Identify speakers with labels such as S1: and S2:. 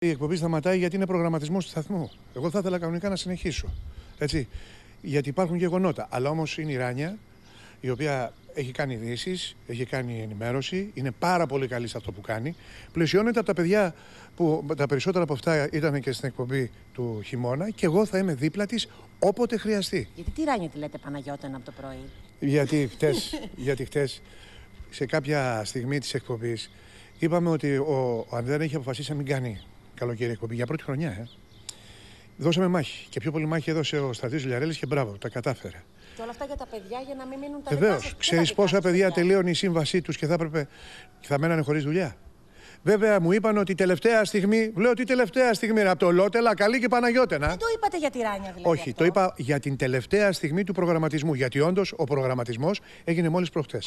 S1: Η εκπομπή σταματάει γιατί είναι προγραμματισμός του σταθμού. Εγώ θα ήθελα κανονικά να συνεχίσω. Έτσι. Γιατί υπάρχουν γεγονότα. Αλλά όμως είναι η Ράνια, η οποία έχει κάνει ειδήσεις, έχει κάνει ενημέρωση, είναι πάρα πολύ καλή σε αυτό που κάνει. Πλαισιώνεται από τα παιδιά που τα περισσότερα από αυτά ήταν και στην εκπομπή του χειμώνα και εγώ θα είμαι δίπλα της όποτε χρειαστεί.
S2: Γιατί τι Ράνια τη λέτε Παναγιώτα από το πρωί.
S1: Γιατί χτες γιατί χτες, σε κάποια στιγμή της εκπομπής είπαμε ότι ο, ο έχει αποφασίσει να μην κάνει καλοκαίρι εκπομπή για πρώτη χρονιά. Ε. Δώσαμε μάχη. Και πιο πολύ μάχη έδωσε ο Στρατής Λιαρέλης και μπράβο, τα κατάφερε.
S3: Και όλα αυτά για τα παιδιά για να μην μείνουν τα Βεβαίως.
S1: Ξέρει πόσα παιδιά τελείωνε η σύμβασή τους και θα έπρεπε. θα μένανε χωρίς δουλειά. Βέβαια μου είπαν ότι τελευταία στιγμή, βλέπω ότι τελευταία στιγμή από το Λότελα, καλή και Παναγιώτενα. Δεν το
S4: είπατε για τη Ράνια
S1: δηλαδή. Όχι, το είπα για την τελευταία στιγμή του προγραμματισμού. Γιατί όντως ο προγραμματισμός έγινε μόλις προχτές.